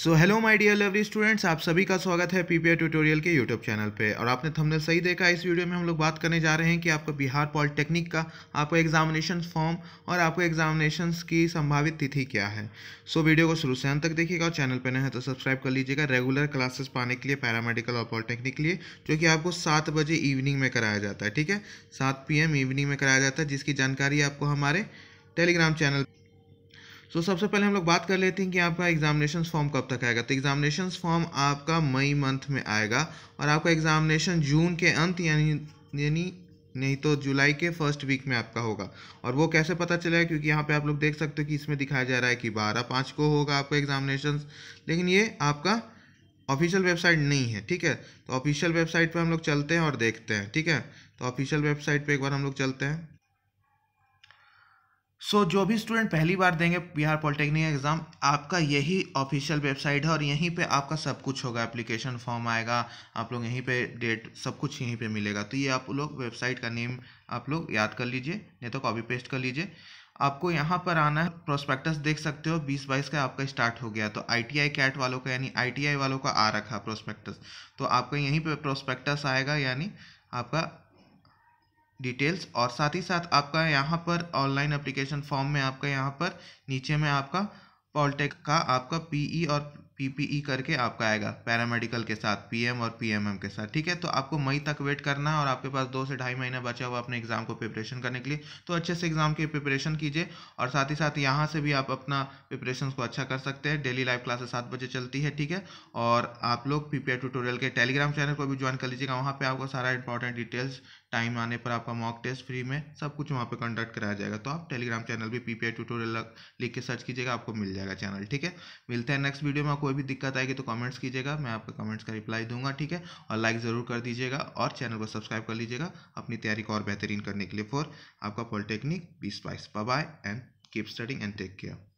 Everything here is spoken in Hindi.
so hello my dear lovely students आप सभी का स्वागत है पीपीआई ट्यूटोरियल के यूट्यूब चैनल पे और आपने थमने सही देखा इस वीडियो में हम लोग बात करने जा रहे हैं कि आपका बिहार पॉलिटेक्निक का आपका एग्जामिनेशन फॉर्म और आपको एग्जामिनेशन की संभावित तिथि क्या है सो so, वीडियो को शुरू से अंत तक देखिएगा और चैनल पर नहीं है तो सब्सक्राइब कर लीजिएगा रेगुलर क्लासेस पाने के लिए पैरामेडिकल और पॉलिटेक्निक के लिए जो कि आपको सात बजे इवनिंग में कराया जाता है ठीक है सात पी इवनिंग में कराया जाता है जिसकी जानकारी आपको हमारे टेलीग्राम चैनल सो so, सबसे पहले हम लोग बात कर लेते हैं कि आपका एग्जामिनेशन फॉर्म कब तक आएगा तो एग्जामिनेशन फॉर्म आपका मई मंथ में आएगा और आपका एग्जामिनेशन जून के अंत यानी यानी नहीं तो जुलाई के फर्स्ट वीक में आपका होगा और वो कैसे पता चलेगा क्योंकि यहाँ पे आप लोग देख सकते हो कि इसमें दिखाया जा रहा है कि बारह पाँच को होगा आपका एग्जामिनेशन लेकिन ये आपका ऑफिशियल वेबसाइट नहीं है ठीक है तो ऑफिशियल वेबसाइट पर हम लोग चलते हैं और देखते हैं ठीक है तो ऑफिशियल वेबसाइट पर एक बार हम लोग चलते हैं सो so, जो भी स्टूडेंट पहली बार देंगे बिहार पॉलिटेक्निक एग्ज़ाम आपका यही ऑफिशियल वेबसाइट है और यहीं पे आपका सब कुछ होगा एप्लीकेशन फॉर्म आएगा आप लोग यहीं पे डेट सब कुछ यहीं पे मिलेगा तो ये आप लोग वेबसाइट का नेम आप लोग याद कर लीजिए नहीं तो कॉपी पेस्ट कर लीजिए आपको यहाँ पर आना है प्रोस्पेक्टस देख सकते हो बीस बाईस का आपका स्टार्ट हो गया तो आई कैट वालों का यानी आई वालों का आ रखा प्रोस्पेक्टस तो आपका यहीं पर प्रोस्पेक्टस आएगा यानी आपका डिटेल्स और साथ ही साथ आपका यहाँ पर ऑनलाइन अप्लीकेशन फॉर्म में आपका यहाँ पर नीचे में आपका पॉलिटेक का आपका पीई e और पीपीई e करके आपका आएगा पैरामेडिकल के साथ पीएम और पीएमएम के साथ ठीक है तो आपको मई तक वेट करना है और आपके पास दो से ढाई महीना बचा हुआ अपने एग्जाम को प्रिपरेशन करने के लिए तो अच्छे से एग्जाम की प्रिपरेशन कीजिए और साथ ही साथ यहाँ से भी आप अपना प्रिपरेशन को अच्छा कर सकते हैं डेली लाइव क्लासेस सात बजे चलती है ठीक है और आप लोग पी ट्यूटोरियल के टेलीग्राम चैनल को भी ज्वाइन कर लीजिएगा वहाँ पर आपको सारा इंपॉर्टेंट डिटेल्स टाइम आने पर आपका मॉक टेस्ट फ्री में सब कुछ वहाँ पर कंडक्ट कराया जाएगा तो आप टेलीग्राम चैनल भी पीपीआई ट्यूटोरियल लिख के सर्च कीजिएगा आपको मिल जाएगा चैनल ठीक है मिलते हैं नेक्स्ट वीडियो में कोई कोई भी दिक्कत आएगी तो कमेंट्स कीजिएगा मैं आपके कमेंट्स का रिप्लाई दूंगा ठीक है और लाइक ज़रूर कर दीजिएगा और चैनल को सब्सक्राइब कर लीजिएगा अपनी तैयारी को और बेहतरीन करने के लिए फॉर आपका पॉलिटेक्निक बीस बाईस bye and keep studying and take care